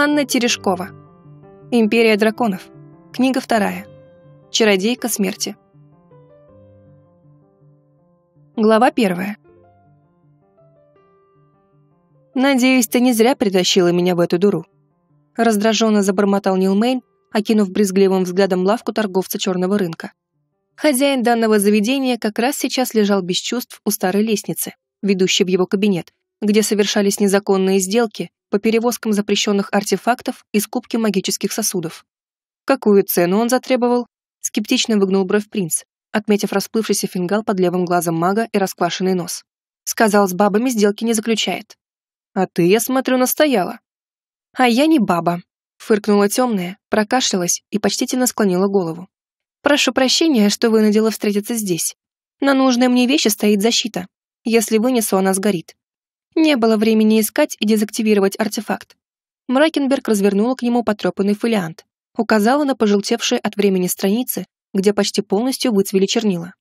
Анна Терешкова. Империя драконов. Книга вторая. Чародейка смерти. Глава первая. «Надеюсь, ты не зря притащила меня в эту дуру», — раздраженно забормотал Нил Мейн, окинув брезгливым взглядом лавку торговца черного рынка. Хозяин данного заведения как раз сейчас лежал без чувств у старой лестницы, ведущей в его кабинет, где совершались незаконные сделки по перевозкам запрещенных артефактов и скупке магических сосудов. Какую цену он затребовал? Скептично выгнул бровь принц, отметив расплывшийся фингал под левым глазом мага и расквашенный нос. Сказал, с бабами сделки не заключает. А ты, я смотрю, настояла. А я не баба. Фыркнула темная, прокашлялась и почтительно склонила голову. Прошу прощения, что вынудила встретиться здесь. На нужной мне вещи стоит защита. Если вынесу, она сгорит. Не было времени искать и дезактивировать артефакт. Мракенберг развернула к нему потрепанный фолиант, указала на пожелтевшие от времени страницы, где почти полностью выцвели чернила.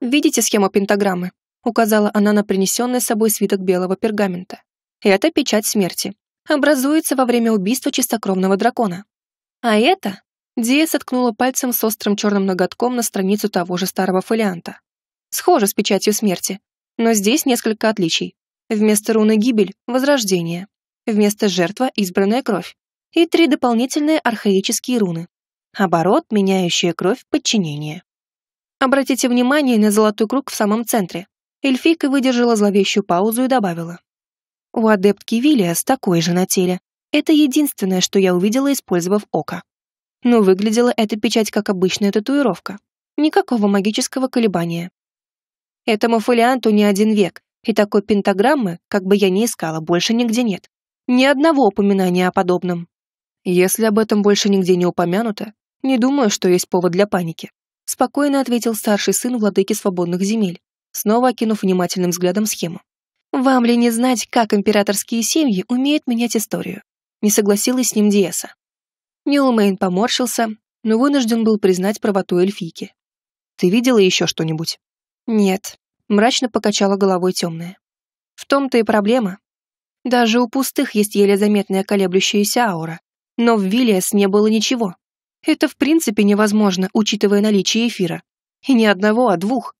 «Видите схему пентаграммы?» — указала она на принесенный с собой свиток белого пергамента. «Это печать смерти. Образуется во время убийства чистокровного дракона. А это...» — Дия соткнула пальцем с острым черным ноготком на страницу того же старого фолианта. «Схоже с печатью смерти, но здесь несколько отличий. Вместо руны гибель – возрождение. Вместо жертва – избранная кровь. И три дополнительные архаические руны. Оборот, меняющая кровь, подчинение. Обратите внимание на золотой круг в самом центре. Эльфийка выдержала зловещую паузу и добавила. У адептки Виллиас такой же на теле. Это единственное, что я увидела, использовав око. Но выглядела эта печать как обычная татуировка. Никакого магического колебания. Этому фолианту не один век, и такой пентаграммы, как бы я ни искала, больше нигде нет. Ни одного упоминания о подобном. Если об этом больше нигде не упомянуто, не думаю, что есть повод для паники. Спокойно ответил старший сын владыки свободных земель, снова окинув внимательным взглядом схему. «Вам ли не знать, как императорские семьи умеют менять историю?» Не согласилась с ним Диеса. Нилмейн поморщился, но вынужден был признать правоту эльфийки. «Ты видела еще что-нибудь?» «Нет», мрачно покачала головой темная. В том-то и проблема. Даже у пустых есть еле заметная колеблющаяся аура, но в Виллиас не было ничего. Это в принципе невозможно, учитывая наличие эфира. И не одного, а двух.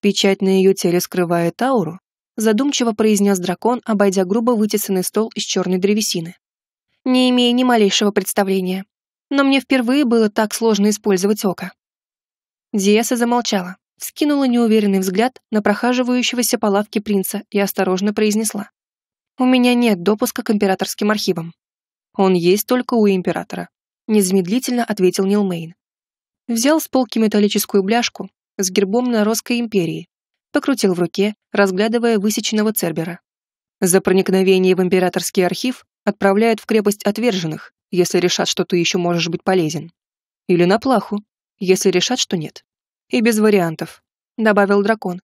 Печать на ее теле скрывает ауру, задумчиво произнес дракон, обойдя грубо вытесанный стол из черной древесины. Не имея ни малейшего представления. Но мне впервые было так сложно использовать око. Диеса замолчала. Скинула неуверенный взгляд на прохаживающегося по лавке принца и осторожно произнесла. «У меня нет допуска к императорским архивам». «Он есть только у императора», — незамедлительно ответил Нил Мейн. Взял с полки металлическую бляшку с гербом Наросской империи, покрутил в руке, разглядывая высеченного Цербера. «За проникновение в императорский архив отправляют в крепость отверженных, если решат, что ты еще можешь быть полезен. Или на плаху, если решат, что нет. И без вариантов», — добавил дракон.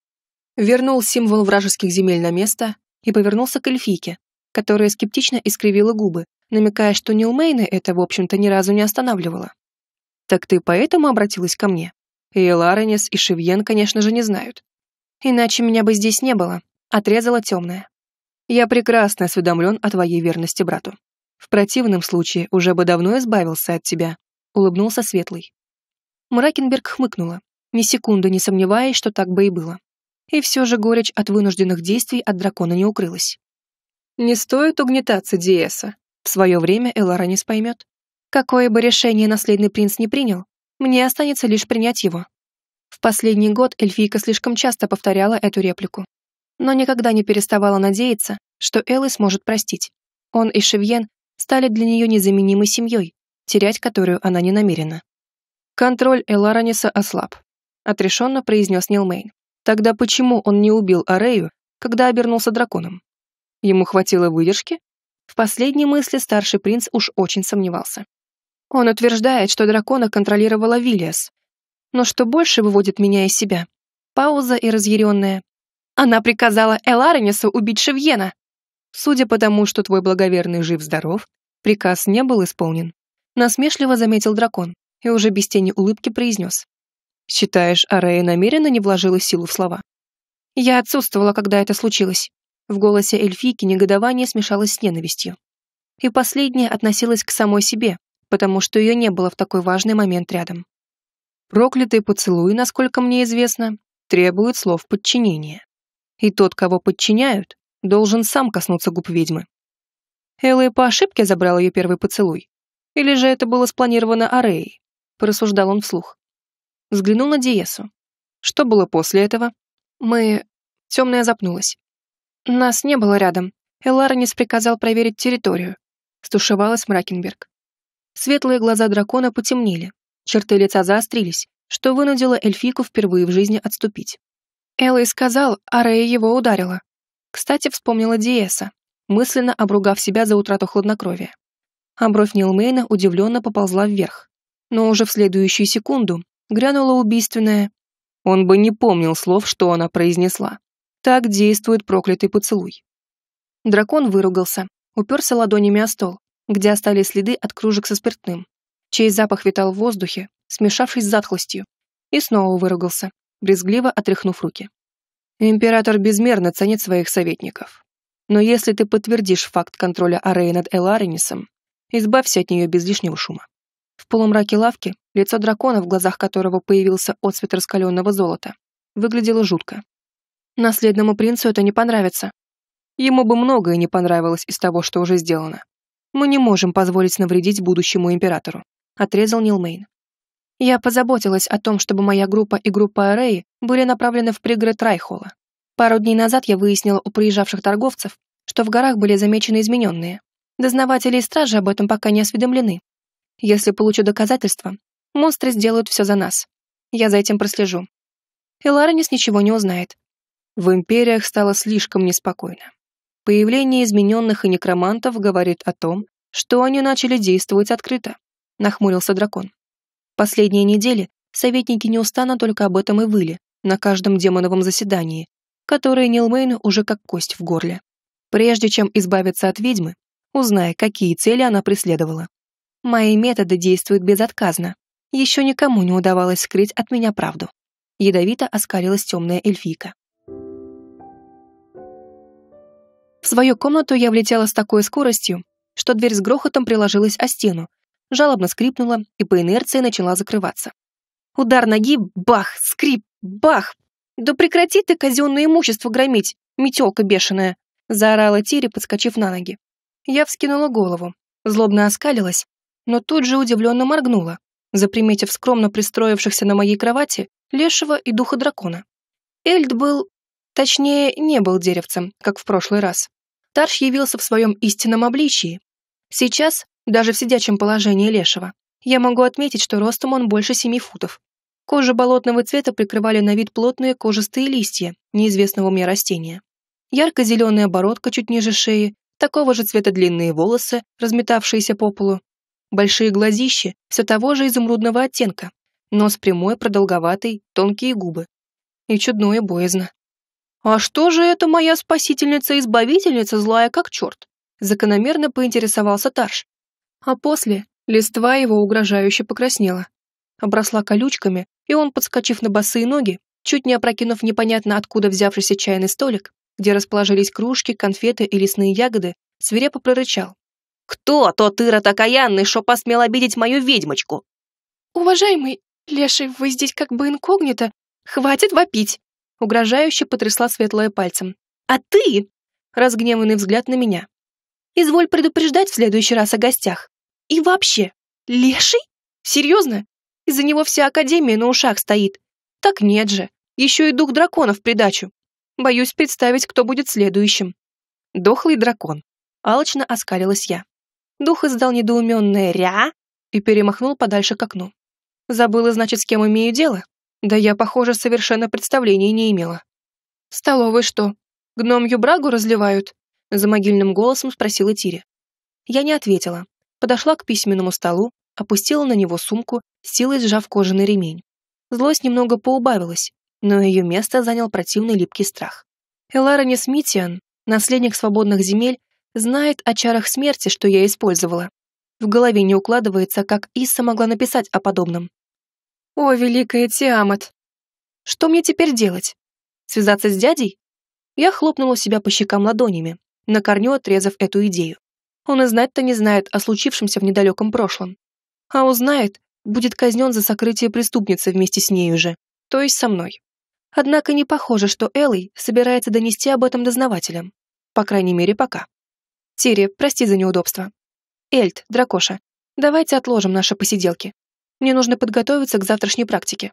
Вернул символ вражеских земель на место и повернулся к эльфийке, которая скептично искривила губы, намекая, что Нилмейна это, в общем-то, ни разу не останавливало. «Так ты поэтому обратилась ко мне? И Ларенес, и Шевьен, конечно же, не знают. Иначе меня бы здесь не было», — отрезала темная. «Я прекрасно осведомлен о твоей верности брату. В противном случае уже бы давно избавился от тебя», — улыбнулся Светлый. Мракенберг хмыкнула, ни секунды не сомневаясь, что так бы и было. И все же горечь от вынужденных действий от дракона не укрылась. «Не стоит угнетаться Диэса. В свое время Элара не поймет. Какое бы решение наследный принц не принял, мне останется лишь принять его». В последний год эльфийка слишком часто повторяла эту реплику. Но никогда не переставала надеяться, что Эллы сможет простить. Он и Шевьен стали для нее незаменимой семьей, терять которую она не намерена. Контроль Элараниса ослаб отрешенно произнес Нилмейн. Тогда почему он не убил Арею, когда обернулся драконом? Ему хватило выдержки? В последней мысли старший принц уж очень сомневался. Он утверждает, что дракона контролировала Виллиас. Но что больше выводит меня из себя? Пауза и разъяренная. Она приказала Эларенесу убить Шевьена. Судя по тому, что твой благоверный жив-здоров, приказ не был исполнен. Насмешливо заметил дракон и уже без тени улыбки произнес. «Считаешь, Арея намеренно не вложила силу в слова?» «Я отсутствовала, когда это случилось». В голосе эльфийки негодование смешалось с ненавистью. И последнее относилось к самой себе, потому что ее не было в такой важный момент рядом. Проклятые поцелуи, насколько мне известно, требуют слов подчинения. И тот, кого подчиняют, должен сам коснуться губ ведьмы. Элла по ошибке забрал ее первый поцелуй. Или же это было спланировано Ареей? Порассуждал он вслух. Взглянул на Диесу. Что было после этого? Мы... Темная запнулась. Нас не было рядом. Эларнис приказал проверить территорию. Стушевалась Мракенберг. Светлые глаза дракона потемнели. Черты лица заострились, что вынудило эльфийку впервые в жизни отступить. Элой сказал, а Рея его ударила. Кстати, вспомнила Диеса, мысленно обругав себя за утрату хладнокровия. А бровь Нилмейна удивленно поползла вверх. Но уже в следующую секунду грянула убийственная. Он бы не помнил слов, что она произнесла. Так действует проклятый поцелуй. Дракон выругался, уперся ладонями о стол, где остались следы от кружек со спиртным, чей запах витал в воздухе, смешавшись с затхлостью, и снова выругался, брезгливо отряхнув руки. Император безмерно ценит своих советников. Но если ты подтвердишь факт контроля Арей над Эларинисом, избавься от нее без лишнего шума. В полумраке лавки лицо дракона, в глазах которого появился отцвет раскаленного золота, выглядело жутко. Наследному принцу это не понравится. Ему бы многое не понравилось из того, что уже сделано. Мы не можем позволить навредить будущему императору», — отрезал Нилмейн. «Я позаботилась о том, чтобы моя группа и группа Ареи были направлены в пригород Райхола. Пару дней назад я выяснила у приезжавших торговцев, что в горах были замечены измененные. Дознаватели и стражи об этом пока не осведомлены, если получу доказательства, монстры сделают все за нас. Я за этим прослежу. И Ларенис ничего не узнает. В империях стало слишком неспокойно. Появление измененных и некромантов говорит о том, что они начали действовать открыто, нахмурился дракон. Последние недели советники неустанно только об этом и выли, на каждом демоновом заседании, которое Нилмейн уже как кость в горле. Прежде чем избавиться от ведьмы, узнай, какие цели она преследовала. Мои методы действуют безотказно. Еще никому не удавалось скрыть от меня правду. Ядовито оскалилась темная эльфийка. В свою комнату я влетела с такой скоростью, что дверь с грохотом приложилась о стену, жалобно скрипнула и по инерции начала закрываться. Удар ноги, бах, скрип, бах. Да прекрати ты казенное имущество громить, метелка бешеная, заорала Тири, подскочив на ноги. Я вскинула голову, злобно оскалилась но тут же удивленно моргнула, заприметив скромно пристроившихся на моей кровати лешего и духа дракона. Эльд был... точнее, не был деревцем, как в прошлый раз. Тарш явился в своем истинном обличии. Сейчас, даже в сидячем положении лешего, я могу отметить, что ростом он больше семи футов. Кожу болотного цвета прикрывали на вид плотные кожистые листья неизвестного мне растения. Ярко-зеленая бородка чуть ниже шеи, такого же цвета длинные волосы, разметавшиеся по полу, большие глазища все того же изумрудного оттенка, нос прямой, продолговатый, тонкие губы. И чудное боязно. «А что же это моя спасительница-избавительница, злая как черт?» закономерно поинтересовался Тарш. А после листва его угрожающе покраснела. Обросла колючками, и он, подскочив на босые ноги, чуть не опрокинув непонятно откуда взявшийся чайный столик, где расположились кружки, конфеты и лесные ягоды, свирепо прорычал. Кто тот Ирод окаянный, что посмел обидеть мою ведьмочку? Уважаемый Леший, вы здесь как бы инкогнито. Хватит вопить. Угрожающе потрясла светлая пальцем. А ты? Разгневанный взгляд на меня. Изволь предупреждать в следующий раз о гостях. И вообще, Леший? Серьезно? Из-за него вся Академия на ушах стоит. Так нет же. Еще и дух драконов в придачу. Боюсь представить, кто будет следующим. Дохлый дракон. Алчно оскалилась я. Дух издал недоуменное «ря» и перемахнул подальше к окну. Забыла, значит, с кем имею дело? Да я, похоже, совершенно представления не имела. «В столовой что, гномью брагу разливают?» — за могильным голосом спросила Тири. Я не ответила. Подошла к письменному столу, опустила на него сумку, силой сжав кожаный ремень. Злость немного поубавилась, но ее место занял противный липкий страх. Элара Несмитиан, наследник свободных земель, Знает о чарах смерти, что я использовала. В голове не укладывается, как Исса могла написать о подобном. О, великая Тиамат! Что мне теперь делать? Связаться с дядей? Я хлопнула себя по щекам ладонями, на корню отрезав эту идею. Он и знать-то не знает о случившемся в недалеком прошлом. А узнает, будет казнен за сокрытие преступницы вместе с ней уже, то есть со мной. Однако не похоже, что Элой собирается донести об этом дознавателям. По крайней мере, пока. Тири, прости за неудобство. Эльд, Дракоша, давайте отложим наши посиделки. Мне нужно подготовиться к завтрашней практике».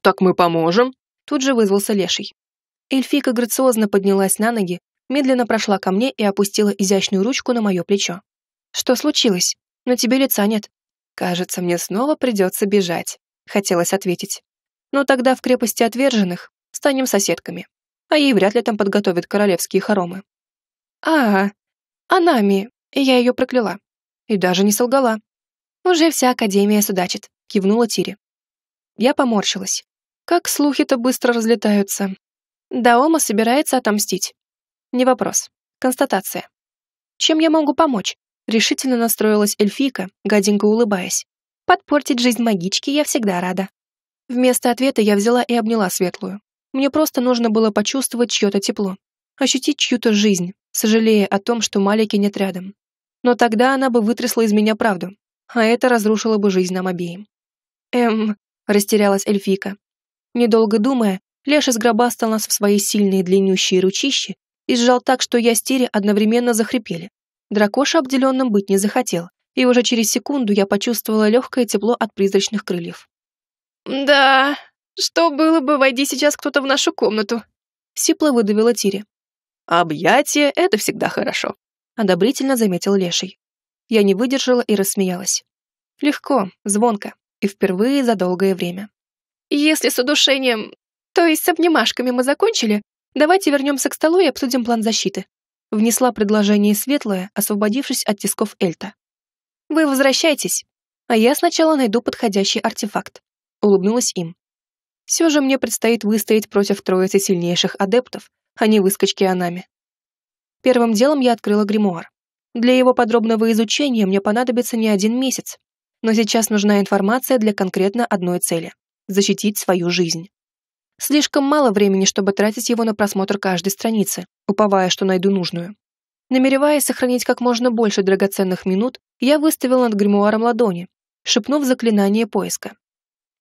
«Так мы поможем», — тут же вызвался Леший. Эльфика грациозно поднялась на ноги, медленно прошла ко мне и опустила изящную ручку на мое плечо. «Что случилось? На тебе лица нет». «Кажется, мне снова придется бежать», — хотелось ответить. «Но тогда в крепости отверженных станем соседками, а ей вряд ли там подготовят королевские хоромы». «А, «Анами!» И я ее прокляла. И даже не солгала. «Уже вся Академия судачит», — кивнула Тири. Я поморщилась. Как слухи-то быстро разлетаются. Даома собирается отомстить. Не вопрос. Констатация. Чем я могу помочь? Решительно настроилась эльфийка, гаденько улыбаясь. Подпортить жизнь магички я всегда рада. Вместо ответа я взяла и обняла светлую. Мне просто нужно было почувствовать чье-то тепло. Ощутить чью-то жизнь, сожалея о том, что Малеки нет рядом. Но тогда она бы вытрясла из меня правду, а это разрушило бы жизнь нам обеим. «Эм...» — растерялась Эльфика. Недолго думая, Леша сгробастал нас в свои сильные длиннющие ручищи и сжал так, что я с Тири одновременно захрипели. Дракоша обделенным быть не захотел, и уже через секунду я почувствовала легкое тепло от призрачных крыльев. «Да, что было бы, войди сейчас кто-то в нашу комнату», — Сипла выдавила Тири. Объятия – это всегда хорошо», — одобрительно заметил Леший. Я не выдержала и рассмеялась. Легко, звонко и впервые за долгое время. «Если с удушением, то есть с обнимашками мы закончили, давайте вернемся к столу и обсудим план защиты», — внесла предложение светлая, освободившись от тисков Эльта. «Вы возвращайтесь, а я сначала найду подходящий артефакт», — улыбнулась им. «Все же мне предстоит выстоять против троицы сильнейших адептов, а не выскочки Анами. Первым делом я открыла гримуар. Для его подробного изучения мне понадобится не один месяц, но сейчас нужна информация для конкретно одной цели — защитить свою жизнь. Слишком мало времени, чтобы тратить его на просмотр каждой страницы, уповая, что найду нужную. Намереваясь сохранить как можно больше драгоценных минут, я выставил над гримуаром ладони, шепнув заклинание поиска.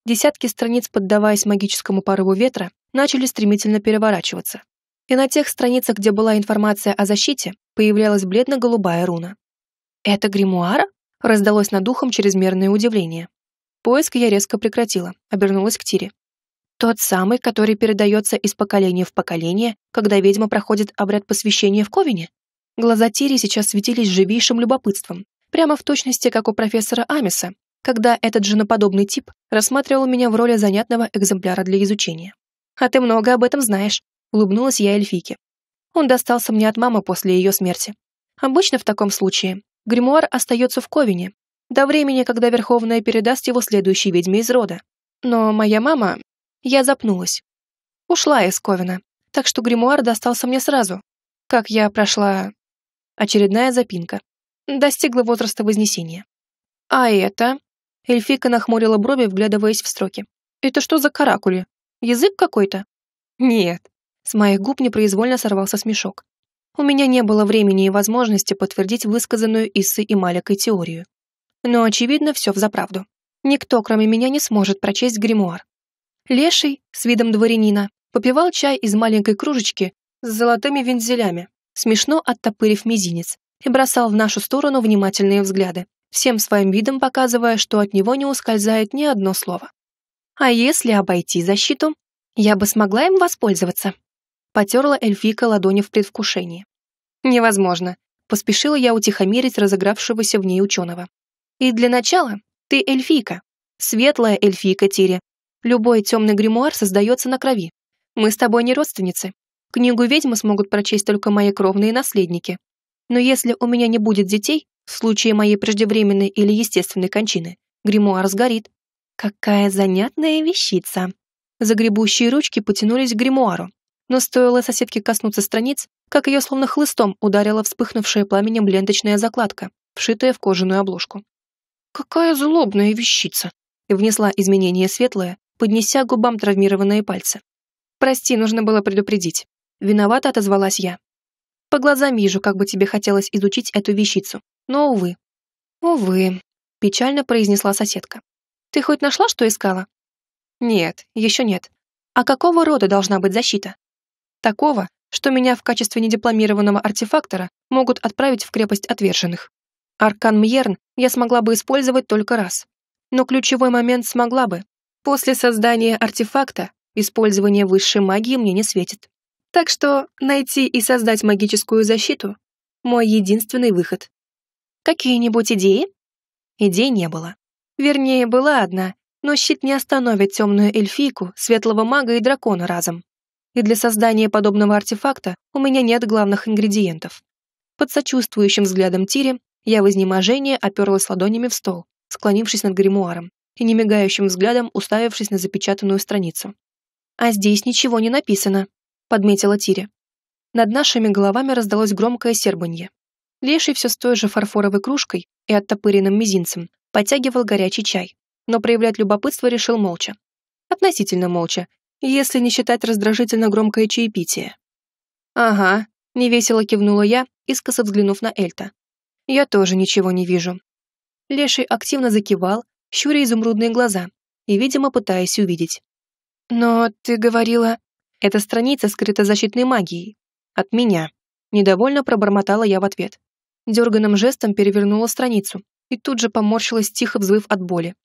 Десятки страниц, поддаваясь магическому порыву ветра, начали стремительно переворачиваться и на тех страницах, где была информация о защите, появлялась бледно-голубая руна. «Это гримуар?» — раздалось над ухом чрезмерное удивление. Поиск я резко прекратила, обернулась к Тире. «Тот самый, который передается из поколения в поколение, когда ведьма проходит обряд посвящения в Ковине?» Глаза Тири сейчас светились живейшим любопытством, прямо в точности, как у профессора Амиса, когда этот женоподобный тип рассматривал меня в роли занятного экземпляра для изучения. «А ты много об этом знаешь», Улыбнулась я эльфике. Он достался мне от мамы после ее смерти. Обычно в таком случае гримуар остается в Ковине, до времени, когда Верховная передаст его следующей ведьме из рода. Но моя мама... Я запнулась. Ушла из Ковина, так что гримуар достался мне сразу. Как я прошла... Очередная запинка. Достигла возраста Вознесения. А это... Эльфика нахмурила брови, вглядываясь в строки. «Это что за каракули? Язык какой-то?» «Нет, с моих губ непроизвольно сорвался смешок. У меня не было времени и возможности подтвердить высказанную Иссой и Маликой теорию. Но, очевидно, все взаправду. Никто, кроме меня, не сможет прочесть гримуар. Леший, с видом дворянина, попивал чай из маленькой кружечки с золотыми вензелями, смешно оттопырив мизинец, и бросал в нашу сторону внимательные взгляды, всем своим видом показывая, что от него не ускользает ни одно слово. А если обойти защиту, я бы смогла им воспользоваться. Потерла эльфийка ладони в предвкушении. «Невозможно», — поспешила я утихомирить разыгравшегося в ней ученого. «И для начала ты эльфийка. Светлая эльфийка Тири. Любой темный гримуар создается на крови. Мы с тобой не родственницы. Книгу ведьмы смогут прочесть только мои кровные наследники. Но если у меня не будет детей, в случае моей преждевременной или естественной кончины, гримуар сгорит». «Какая занятная вещица!» Загребущие ручки потянулись к гримуару, но стоило соседке коснуться страниц, как ее словно хлыстом ударила вспыхнувшая пламенем ленточная закладка, вшитая в кожаную обложку. «Какая злобная вещица!» — внесла изменение светлое, поднеся губам травмированные пальцы. «Прости, нужно было предупредить. Виновата отозвалась я. По глазам вижу, как бы тебе хотелось изучить эту вещицу, но, увы». «Увы», — печально произнесла соседка. «Ты хоть нашла, что искала?» «Нет, еще нет. А какого рода должна быть защита?» Такого, что меня в качестве недипломированного артефактора могут отправить в крепость отверженных. Аркан Мьерн я смогла бы использовать только раз. Но ключевой момент смогла бы. После создания артефакта использование высшей магии мне не светит. Так что найти и создать магическую защиту — мой единственный выход. Какие-нибудь идеи? Идей не было. Вернее, была одна, но щит не остановит темную эльфийку, светлого мага и дракона разом и для создания подобного артефакта у меня нет главных ингредиентов. Под сочувствующим взглядом Тири я в изнеможении оперлась ладонями в стол, склонившись над гримуаром и немигающим взглядом уставившись на запечатанную страницу. «А здесь ничего не написано», — подметила Тири. Над нашими головами раздалось громкое сербанье. Леший все с той же фарфоровой кружкой и оттопыренным мизинцем подтягивал горячий чай, но проявлять любопытство решил молча. Относительно молча, если не считать раздражительно громкое чаепитие. «Ага», — невесело кивнула я, искоса взглянув на Эльта. «Я тоже ничего не вижу». Леший активно закивал, щуря изумрудные глаза и, видимо, пытаясь увидеть. «Но ты говорила...» «Эта страница скрыта защитной магией. От меня». Недовольно пробормотала я в ответ. Дерганным жестом перевернула страницу и тут же поморщилась, тихо взвыв от боли.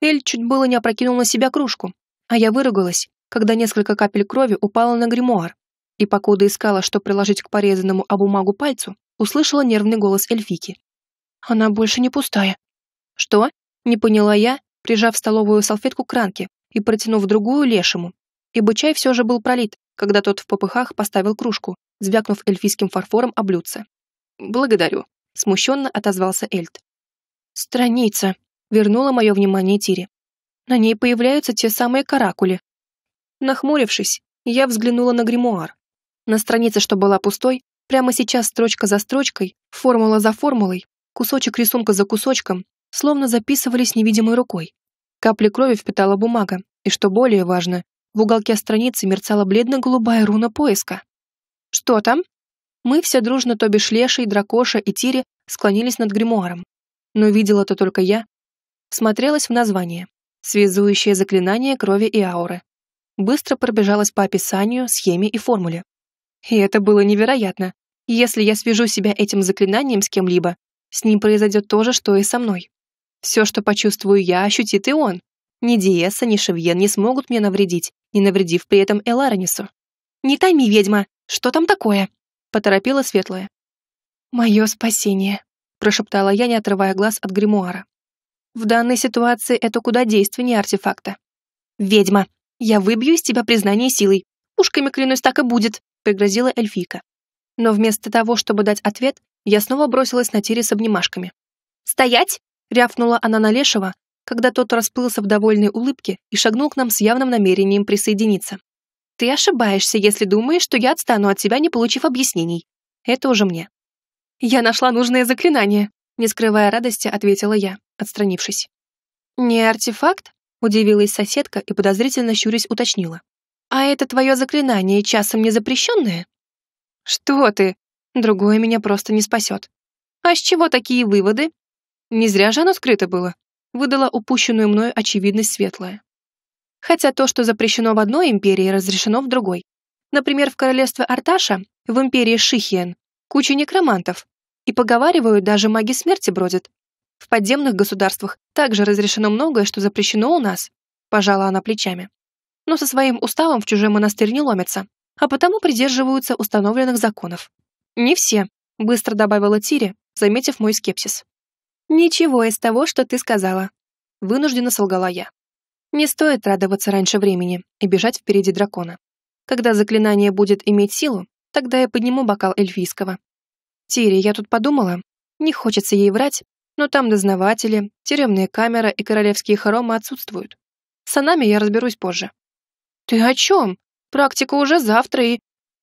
Эль чуть было не опрокинул на себя кружку, а я выругалась когда несколько капель крови упало на гримуар, и покуда искала, что приложить к порезанному о бумагу пальцу, услышала нервный голос эльфики. «Она больше не пустая». «Что?» — не поняла я, прижав столовую салфетку к ранке и протянув другую лешему, ибо чай все же был пролит, когда тот в попыхах поставил кружку, звякнув эльфийским фарфором о блюдце. «Благодарю», — смущенно отозвался Эльт. «Страница», — вернула мое внимание Тири. «На ней появляются те самые каракули, Нахмурившись, я взглянула на гримуар. На странице, что была пустой, прямо сейчас строчка за строчкой, формула за формулой, кусочек рисунка за кусочком, словно записывались невидимой рукой. Капли крови впитала бумага, и, что более важно, в уголке страницы мерцала бледно-голубая руна поиска. «Что там?» Мы все дружно, то бишь Леший, Дракоша и Тири, склонились над гримуаром. Но видела-то только я. Смотрелась в название. «Связующее заклинание крови и ауры» быстро пробежалась по описанию, схеме и формуле. И это было невероятно. Если я свяжу себя этим заклинанием с кем-либо, с ним произойдет то же, что и со мной. Все, что почувствую я, ощутит и он. Ни Диеса, ни Шевьен не смогут мне навредить, не навредив при этом Эларенису. «Не тайми, ведьма! Что там такое?» — поторопила Светлая. «Мое спасение», — прошептала я, не отрывая глаз от гримуара. «В данной ситуации это куда действеннее артефакта». «Ведьма!» «Я выбью из тебя признание силой. Пушками, клянусь, так и будет», — пригрозила эльфийка. Но вместо того, чтобы дать ответ, я снова бросилась на Тири с обнимашками. «Стоять!» — рявкнула она на Лешего, когда тот расплылся в довольной улыбке и шагнул к нам с явным намерением присоединиться. «Ты ошибаешься, если думаешь, что я отстану от тебя, не получив объяснений. Это уже мне». «Я нашла нужное заклинание», — не скрывая радости, ответила я, отстранившись. «Не артефакт?» Удивилась соседка и подозрительно щурясь уточнила. «А это твое заклинание часом не запрещенное?» «Что ты? Другое меня просто не спасет». «А с чего такие выводы?» «Не зря же оно скрыто было», — выдала упущенную мною очевидность светлая. Хотя то, что запрещено в одной империи, разрешено в другой. Например, в королевстве Арташа, в империи Шихиен, куча некромантов. И поговаривают, даже маги смерти бродят. В подземных государствах также разрешено многое, что запрещено у нас», — пожала она плечами. «Но со своим уставом в чужой монастырь не ломятся, а потому придерживаются установленных законов». «Не все», — быстро добавила Тири, заметив мой скепсис. «Ничего из того, что ты сказала», — вынужденно солгала я. «Не стоит радоваться раньше времени и бежать впереди дракона. Когда заклинание будет иметь силу, тогда я подниму бокал эльфийского». «Тири, я тут подумала, не хочется ей врать, но там дознаватели, тюремная камера и королевские хоромы отсутствуют. С санами я разберусь позже». «Ты о чем? Практика уже завтра и...»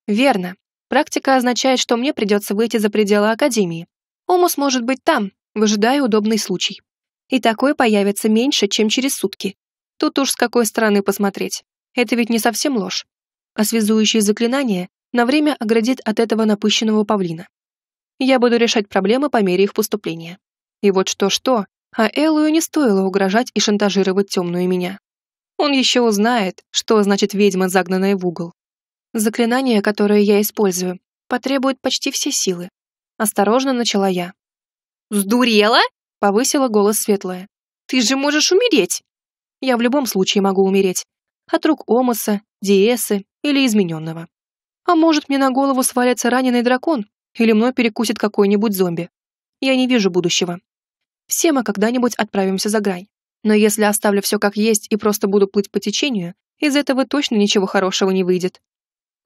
«Верно. Практика означает, что мне придется выйти за пределы Академии. Омус может быть там, выжидая удобный случай. И такой появится меньше, чем через сутки. Тут уж с какой стороны посмотреть. Это ведь не совсем ложь. А связующее заклинание на время оградит от этого напыщенного павлина. Я буду решать проблемы по мере их поступления. И вот что-что, а Эллою не стоило угрожать и шантажировать темную меня. Он еще узнает, что значит ведьма, загнанная в угол. Заклинание, которое я использую, потребует почти все силы. Осторожно начала я. «Сдурела?» — повысила голос Светлая. «Ты же можешь умереть!» «Я в любом случае могу умереть. От рук Омаса, Диесы или измененного. А может, мне на голову свалится раненый дракон, или мной перекусит какой-нибудь зомби я не вижу будущего. Все мы когда-нибудь отправимся за грань. Но если оставлю все как есть и просто буду плыть по течению, из этого точно ничего хорошего не выйдет.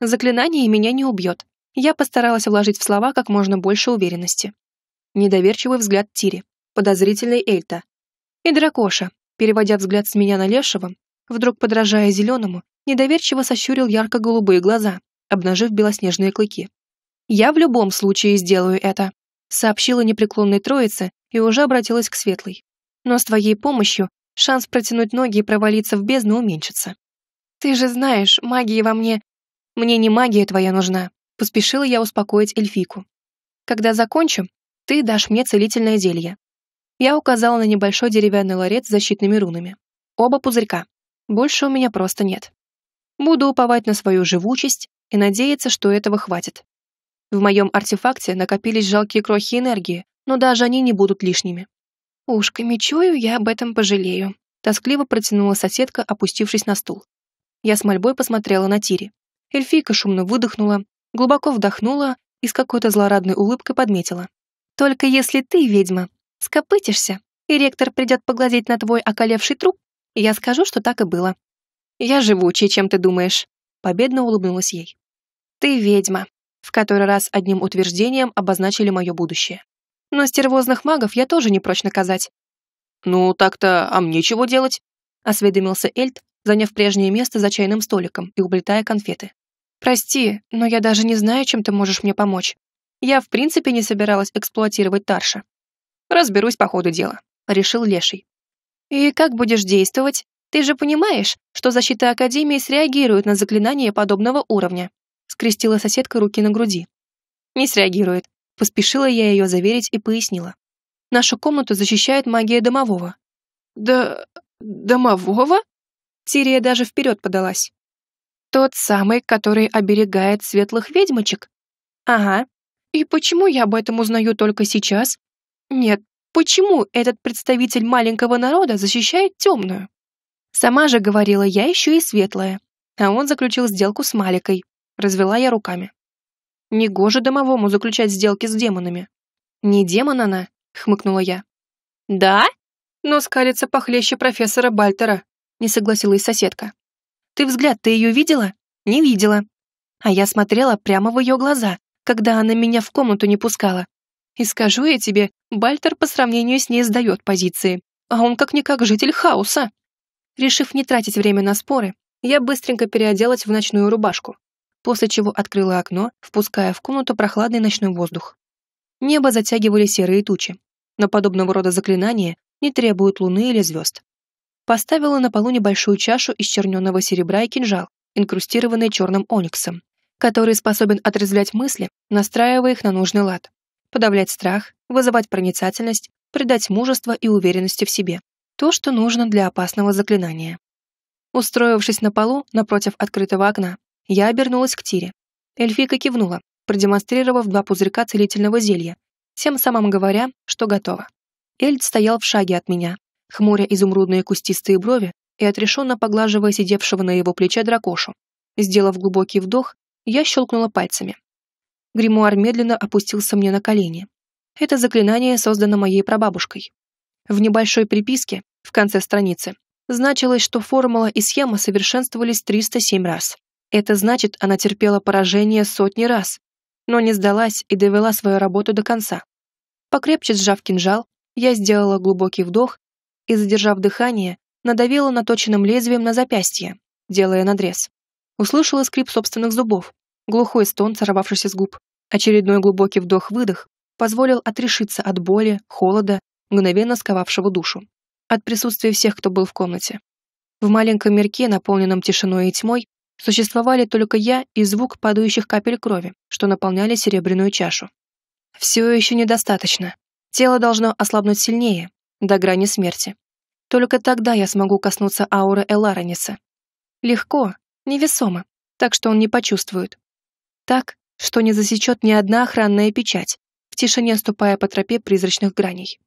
Заклинание меня не убьет. Я постаралась вложить в слова как можно больше уверенности. Недоверчивый взгляд Тири, подозрительный Эльта. И Дракоша, переводя взгляд с меня на Лешего, вдруг подражая зеленому, недоверчиво сощурил ярко-голубые глаза, обнажив белоснежные клыки. «Я в любом случае сделаю это», сообщила непреклонной троице и уже обратилась к Светлой. «Но с твоей помощью шанс протянуть ноги и провалиться в бездну уменьшится. Ты же знаешь, магии во мне... Мне не магия твоя нужна», — поспешила я успокоить эльфику. «Когда закончу, ты дашь мне целительное зелье». Я указала на небольшой деревянный ларец с защитными рунами. Оба пузырька. Больше у меня просто нет. Буду уповать на свою живучесть и надеяться, что этого хватит. В моем артефакте накопились жалкие крохи энергии, но даже они не будут лишними. Ушками чую, я об этом пожалею. Тоскливо протянула соседка, опустившись на стул. Я с мольбой посмотрела на Тири. Эльфийка шумно выдохнула, глубоко вдохнула и с какой-то злорадной улыбкой подметила. «Только если ты, ведьма, скопытишься, и ректор придет поглазеть на твой околевший труп, я скажу, что так и было. Я живучее, чем ты думаешь», — победно улыбнулась ей. «Ты ведьма», в который раз одним утверждением обозначили мое будущее. Но стервозных магов я тоже не прочь наказать. «Ну, так-то, а мне чего делать?» — осведомился Эльт, заняв прежнее место за чайным столиком и уплетая конфеты. «Прости, но я даже не знаю, чем ты можешь мне помочь. Я в принципе не собиралась эксплуатировать Тарша. Разберусь по ходу дела», — решил Леший. «И как будешь действовать? Ты же понимаешь, что защита Академии среагирует на заклинание подобного уровня», скрестила соседка руки на груди. Не среагирует. Поспешила я ее заверить и пояснила. Нашу комнату защищает магия домового. Да... домового? Тирия даже вперед подалась. Тот самый, который оберегает светлых ведьмочек? Ага. И почему я об этом узнаю только сейчас? Нет, почему этот представитель маленького народа защищает темную? Сама же говорила я еще и светлая, а он заключил сделку с Маликой. Развела я руками. Негоже домовому заключать сделки с демонами. Не демон она, хмыкнула я. Да? Но скалится похлеще профессора Бальтера, не согласилась соседка. Ты взгляд ты ее видела? Не видела. А я смотрела прямо в ее глаза, когда она меня в комнату не пускала. И скажу я тебе, Бальтер по сравнению с ней сдает позиции, а он как-никак житель хаоса. Решив не тратить время на споры, я быстренько переоделась в ночную рубашку, после чего открыла окно, впуская в комнату прохладный ночной воздух. Небо затягивали серые тучи, но подобного рода заклинания не требуют луны или звезд. Поставила на полу небольшую чашу из черненого серебра и кинжал, инкрустированный черным ониксом, который способен отрезвлять мысли, настраивая их на нужный лад, подавлять страх, вызывать проницательность, придать мужество и уверенности в себе. То, что нужно для опасного заклинания. Устроившись на полу напротив открытого окна, я обернулась к Тире. Эльфика кивнула, продемонстрировав два пузырька целительного зелья, тем самым говоря, что готова. Эльд стоял в шаге от меня, хмуря изумрудные кустистые брови и отрешенно поглаживая сидевшего на его плече дракошу. Сделав глубокий вдох, я щелкнула пальцами. Гримуар медленно опустился мне на колени. Это заклинание создано моей прабабушкой. В небольшой приписке, в конце страницы, значилось, что формула и схема совершенствовались 307 раз. Это значит, она терпела поражение сотни раз, но не сдалась и довела свою работу до конца. Покрепче сжав кинжал, я сделала глубокий вдох и, задержав дыхание, надавила наточенным лезвием на запястье, делая надрез. Услышала скрип собственных зубов, глухой стон, сорвавшийся с губ. Очередной глубокий вдох-выдох позволил отрешиться от боли, холода, мгновенно сковавшего душу. От присутствия всех, кто был в комнате. В маленьком мирке, наполненном тишиной и тьмой, Существовали только я и звук падающих капель крови, что наполняли серебряную чашу. Все еще недостаточно. Тело должно ослабнуть сильнее, до грани смерти. Только тогда я смогу коснуться ауры Эларониса. Легко, невесомо, так что он не почувствует. Так, что не засечет ни одна охранная печать, в тишине ступая по тропе призрачных граней.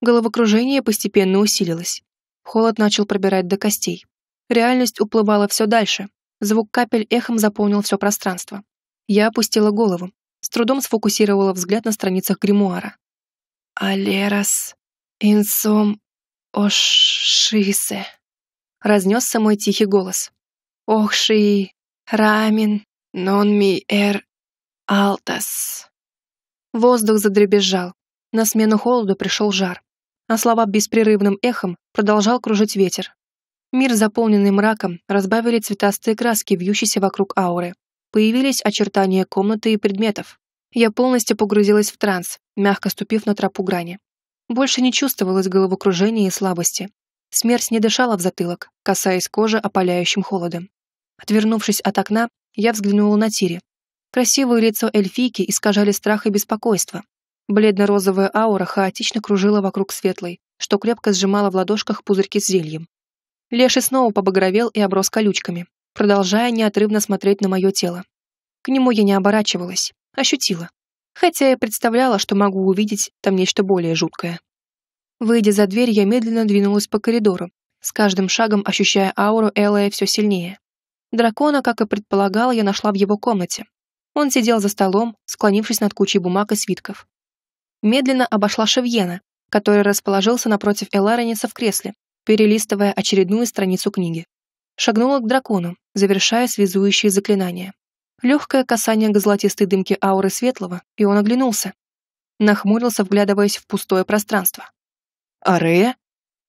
Головокружение постепенно усилилось. Холод начал пробирать до костей. Реальность уплывала все дальше. Звук капель эхом заполнил все пространство. Я опустила голову, с трудом сфокусировала взгляд на страницах гримуара. «Алерас инсом ошисе», — разнесся мой тихий голос. «Охши рамин нон ми эр алтас». Воздух задребезжал. На смену холоду пришел жар, а слова беспрерывным эхом продолжал кружить ветер, Мир, заполненный мраком, разбавили цветастые краски, вьющиеся вокруг ауры. Появились очертания комнаты и предметов. Я полностью погрузилась в транс, мягко ступив на тропу грани. Больше не чувствовалось головокружения и слабости. Смерть не дышала в затылок, касаясь кожи опаляющим холодом. Отвернувшись от окна, я взглянула на Тири. Красивое лицо эльфийки искажали страх и беспокойство. Бледно-розовая аура хаотично кружила вокруг светлой, что крепко сжимала в ладошках пузырьки с зельем. Леший снова побагровел и оброс колючками, продолжая неотрывно смотреть на мое тело. К нему я не оборачивалась, ощутила. Хотя я представляла, что могу увидеть там нечто более жуткое. Выйдя за дверь, я медленно двинулась по коридору, с каждым шагом ощущая ауру Элая все сильнее. Дракона, как и предполагала, я нашла в его комнате. Он сидел за столом, склонившись над кучей бумаг и свитков. Медленно обошла Шевьена, который расположился напротив Эларениса в кресле, перелистывая очередную страницу книги. Шагнула к дракону, завершая связующие заклинания. Легкое касание к золотистой дымке ауры светлого, и он оглянулся. Нахмурился, вглядываясь в пустое пространство. «Арея?»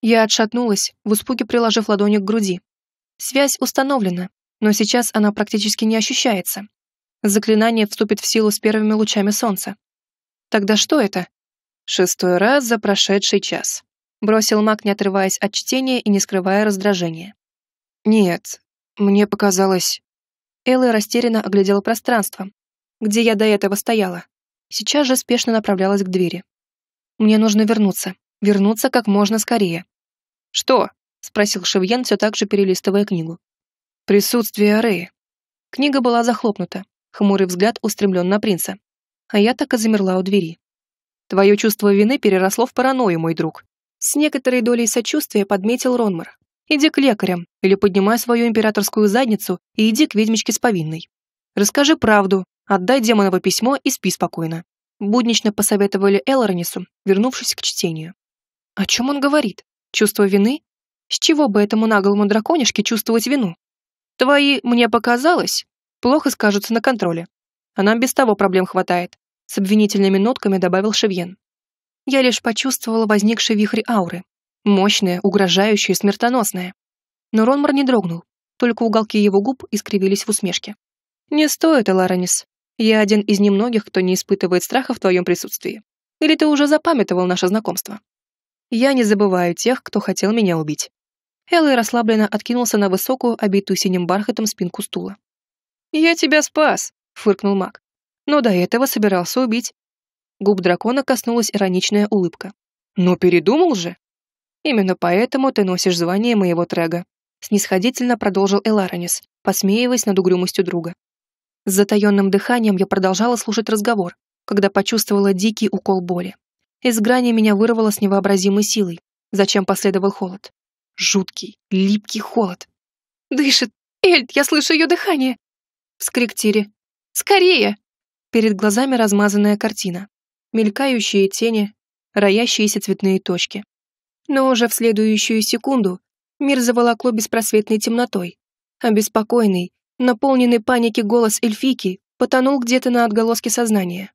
Я отшатнулась, в испуге приложив ладони к груди. Связь установлена, но сейчас она практически не ощущается. Заклинание вступит в силу с первыми лучами солнца. Тогда что это? Шестой раз за прошедший час бросил маг, не отрываясь от чтения и не скрывая раздражения. «Нет, мне показалось...» Элла растерянно оглядела пространство, где я до этого стояла. Сейчас же спешно направлялась к двери. «Мне нужно вернуться. Вернуться как можно скорее». «Что?» — спросил Шевьен, все так же перелистывая книгу. «Присутствие Реи». Книга была захлопнута, хмурый взгляд устремлен на принца. А я так и замерла у двери. «Твое чувство вины переросло в паранойю, мой друг», с некоторой долей сочувствия подметил Ронмар. «Иди к лекарям, или поднимай свою императорскую задницу и иди к ведьмичке с повинной. Расскажи правду, отдай демоново письмо и спи спокойно». Буднично посоветовали Элорнису, вернувшись к чтению. О чем он говорит? Чувство вины? С чего бы этому наглому драконишке чувствовать вину? Твои «мне показалось» плохо скажутся на контроле. А нам без того проблем хватает. С обвинительными нотками добавил Шевьен я лишь почувствовала возникший вихрь ауры. мощная, угрожающая, смертоносная. Но Ронмар не дрогнул, только уголки его губ искривились в усмешке. «Не стоит, Эларонис. Я один из немногих, кто не испытывает страха в твоем присутствии. Или ты уже запамятовал наше знакомство?» «Я не забываю тех, кто хотел меня убить». Элой расслабленно откинулся на высокую, обитую синим бархатом спинку стула. «Я тебя спас!» — фыркнул маг. «Но до этого собирался убить. Губ дракона коснулась ироничная улыбка. «Но «Ну, передумал же!» «Именно поэтому ты носишь звание моего Трега», снисходительно продолжил Эларонис, посмеиваясь над угрюмостью друга. С затаенным дыханием я продолжала слушать разговор, когда почувствовала дикий укол боли. Из грани меня вырвало с невообразимой силой, зачем последовал холод. Жуткий, липкий холод. «Дышит! Эльд, я слышу ее дыхание!» Вскрик Тири. «Скорее!» Перед глазами размазанная картина мелькающие тени, роящиеся цветные точки. Но уже в следующую секунду мир заволокло беспросветной темнотой. Обеспокоенный, наполненный панике голос Эльфики потонул где-то на отголоске сознания.